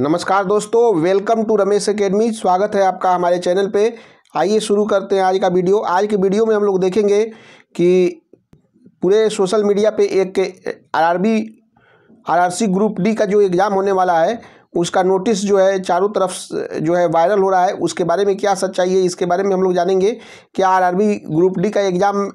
नमस्कार दोस्तों welcome to Ramesh academy स्वागत है आपका हमारे चैनल पे आइए शुरू करते हैं आज का वीडियो आज के वीडियो में हम लोग देखेंगे कि पूरे सोशल मीडिया पे एक आरआरबी आरआरसी ग्रुप डी का जो एग्ज़ाम होने वाला है उसका नोटिस जो है चारों तरफ जो है वायरल हो रहा है उसके बारे में क्या सच्चाई है इसके बारे में हम लोग जानेंगे क्या आरआरबी ग्रुप डी का एग्ज़ाम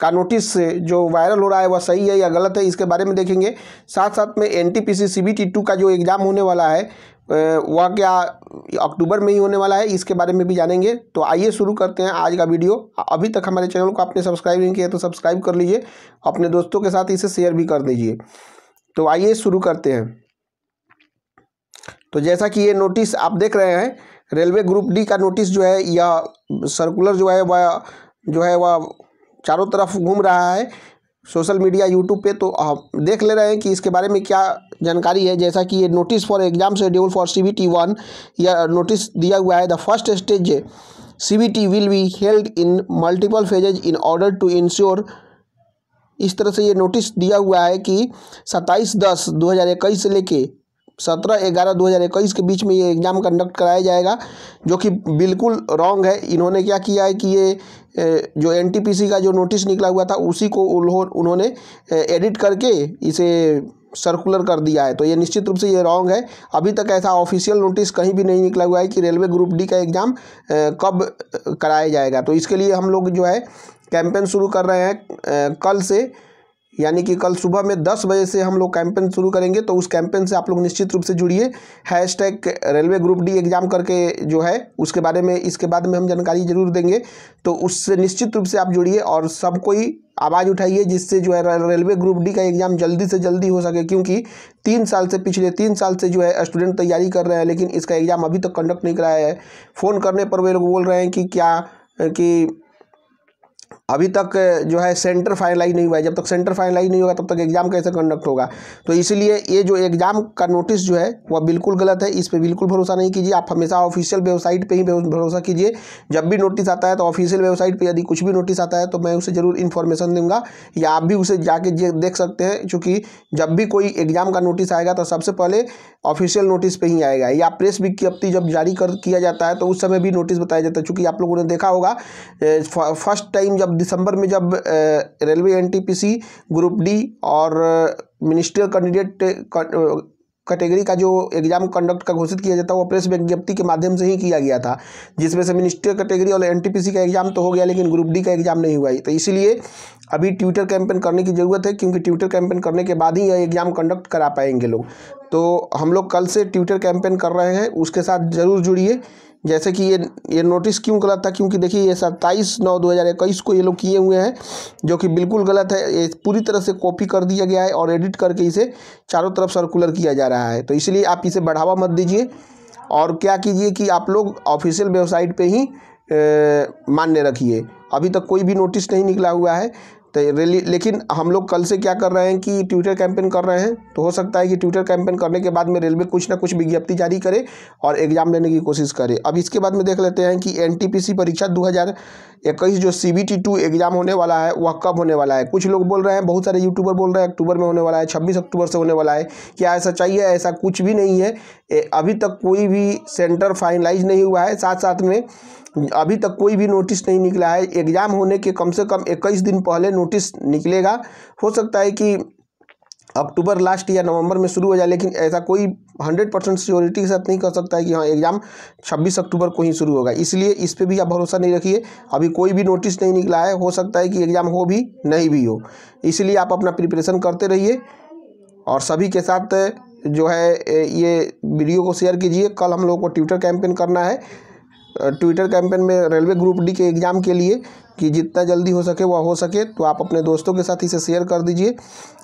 का नोटिस जो वायरल हो रहा है वह सही है या गलत है इसके बारे में देखेंगे साथ साथ में N T P C C B T two का जो एग्ज़ाम होने वाला है वह क्या अक्टूबर में ही होने वाला है इसके बारे में भी जानेंगे तो आइए शुरू करते हैं आज का वीडियो अभी तक हमारे चैनल को आपने सब्सक्राइब नहीं किया तो सब्सक्राइब कर लीजिए अपने दोस्तों के साथ इसे शेयर भी कर दीजिए तो आइए शुरू करते हैं तो जैसा कि ये नोटिस आप देख रहे हैं रेलवे ग्रुप डी का नोटिस जो है यह सर्कुलर जो है वह जो है वह चारों तरफ घूम रहा है सोशल मीडिया यूट्यूब पे तो आप देख ले रहे हैं कि इसके बारे में क्या जानकारी है जैसा कि ये notice for exam schedule for C B T one यह नोटिस दिया हुआ है the first stage C B T will be held in multiple phases in order to ensure इस तरह से ये नोटिस दिया हुआ है कि सत्ताईस दस दो हज़ार इक्कीस से लेके सत्रह ग्यारह दो हज़ार इक्कीस के बीच में ये एग्ज़ाम कंडक्ट कराया जाएगा जो कि बिल्कुल रॉन्ग है इन्होंने क्या किया है कि ये जो एनटीपीसी का जो नोटिस निकला हुआ था उसी को उन्होंने एडिट करके इसे सर्कुलर कर दिया है तो ये निश्चित रूप से ये रॉन्ग है अभी तक ऐसा ऑफिशियल नोटिस कहीं भी नहीं निकला हुआ है कि रेलवे ग्रुप डी का एग्ज़ाम कब कराया जाएगा तो इसके लिए हम लोग जो है कैंपेन शुरू कर रहे हैं कल से यानी कि कल सुबह में दस बजे से हम लोग कैंपेन शुरू करेंगे तो उस कैंपेन से आप लोग निश्चित रूप से जुड़िए hashtag railway group D exam करके जो है उसके बारे में इसके बाद में हम जानकारी जरूर देंगे तो उससे निश्चित रूप से आप जुड़िए और सब कोई आवाज़ उठाइए जिससे जो है रेलवे ग्रुप डी का एग्ज़ाम जल्दी से जल्दी हो सके क्योंकि तीन साल से पिछले तीन साल से जो है स्टूडेंट तैयारी कर रहे हैं लेकिन इसका एग्ज़ाम अभी तक कंडक्ट नहीं कराया है फ़ोन करने पर वे लोग बोल रहे हैं कि क्या कि अभी तक जो है सेंटर फाइनलाइज नहीं हुआ है जब तक सेंटर फाइनलाइज नहीं होगा तब तक एग्ज़ाम कैसे कंडक्ट होगा तो इसलिए ये जो एग्ज़ाम का नोटिस जो है वह बिल्कुल गलत है इस पर बिल्कुल भरोसा नहीं कीजिए आप हमेशा ऑफिशियल वेबसाइट पर ही भरोसा कीजिए जब भी नोटिस आता है तो ऑफिशियल वेबसाइट पर यदि कुछ भी नोटिस आता है तो मैं उसे ज़रूर इन्फॉर्मेशन दूंगा या आप भी उसे जाके देख सकते हैं चूँकि जब भी कोई एग्ज़ाम का नोटिस आएगा तो सबसे पहले ऑफिशियल नोटिस पर ही आएगा या प्रेस विज्ञप्ति जब जारी कर किया जाता है तो उस समय भी नोटिस बताया जाता है चूँकि आप लोगों ने देखा होगा फर्स्ट टाइम जब दिसंबर में जब रेलवे एनटीपीसी ग्रुप डी और मिनिस्ट्रियल कैंडिडेट कैटेगरी का जो एग्जाम कंडक्ट का घोषित किया जाता है वो प्रेस विज्ञप्ति के माध्यम से ही किया गया था जिसमें से मिनिस्ट्रियल कैटेगरी और एनटीपीसी का एग्जाम तो हो गया लेकिन ग्रुप डी का एग्जाम नहीं हुआ तो इसीलिए अभी ट्विटर कैंपेन करने की ज़रूरत है क्योंकि ट्विटर कैंपेन करने के बाद ही यह एग्ज़ाम कंडक्ट करा पाएंगे लोग तो हम लोग कल से ट्विटर कैंपेन कर रहे हैं उसके साथ ज़रूर जुड़िए जैसे कि ये ये नोटिस क्यों गलत था क्योंकि देखिए ये सत्ताईस नौ दो हज़ार इक्कीस को ये लोग किए हुए हैं जो कि बिल्कुल गलत है ये पूरी तरह से कॉपी कर दिया गया है और एडिट करके इसे चारों तरफ सर्कुलर किया जा रहा है तो इसलिए आप इसे बढ़ावा मत दीजिए और क्या कीजिए कि आप लोग ऑफिशियल वेबसाइट पर ही मान्य रखिए अभी तक कोई भी नोटिस नहीं निकला हुआ है तो लेकिन हम लोग कल से क्या कर रहे हैं कि ट्विटर कैंपेन कर रहे हैं तो हो सकता है कि ट्विटर कैंपेन करने के बाद में रेलवे कुछ ना कुछ विज्ञप्ति जारी करे और एग्ज़ाम लेने की कोशिश करे अब इसके बाद में देख लेते हैं कि एनटीपीसी परीक्षा 2021 जो सी बी एग्ज़ाम होने वाला है वह कब होने वाला है कुछ लोग बोल रहे हैं बहुत सारे यूट्यूबर बोल रहे हैं अक्टूबर में होने वाला है छब्बीस अक्टूबर से होने वाला है क्या ऐसा चाहिए ऐसा कुछ भी नहीं है अभी तक कोई भी सेंटर फाइनलाइज नहीं हुआ है साथ साथ में अभी तक कोई भी नोटिस नहीं निकला है एग्ज़ाम होने के कम से कम इक्कीस दिन पहले नोटिस निकलेगा हो सकता है कि अक्टूबर लास्ट या नवंबर में शुरू हो जाए लेकिन ऐसा कोई हंड्रेड परसेंट श्योरिटी के साथ नहीं कर सकता है कि हाँ एग्ज़ाम छब्बीस अक्टूबर को ही शुरू होगा इसलिए इस पर भी आप भरोसा नहीं रखिए अभी कोई भी नोटिस नहीं निकला है हो सकता है कि एग्ज़ाम हो भी नहीं भी हो इसलिए आप अपना प्रिपरेशन करते रहिए और सभी के साथ जो है ये वीडियो को शेयर कीजिए कल हम लोग को ट्विटर कैंपेन करना है ट्विटर कैंपेन में रेलवे ग्रुप डी के एग्ज़ाम के लिए कि जितना जल्दी हो सके वह हो सके तो आप अपने दोस्तों के साथ इसे शेयर कर दीजिए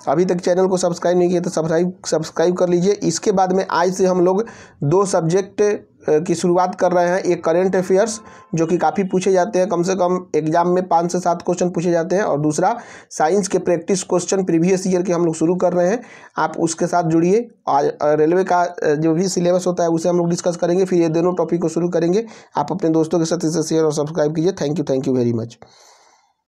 अभी तक चैनल को सब्सक्राइब नहीं किया तो सब्सक्राइब सब्सक्राइब कर लीजिए इसके बाद में आज से हम लोग दो सब्जेक्ट की शुरुआत कर रहे हैं ये करेंट अफेयर्स जो कि काफ़ी पूछे जाते हैं कम से कम एग्जाम में पाँच से सात क्वेश्चन पूछे जाते हैं और दूसरा साइंस के प्रैक्टिस क्वेश्चन प्रीवियस ईयर के हम लोग शुरू कर रहे हैं आप उसके साथ जुड़िए आज रेलवे का जो भी सिलेबस होता है उसे हम लोग डिस्कस करेंगे फिर ये दोनों टॉपिक को शुरू करेंगे आप अपने दोस्तों के साथ इसे शेयर और सब्सक्राइब कीजिए thank you thank you very much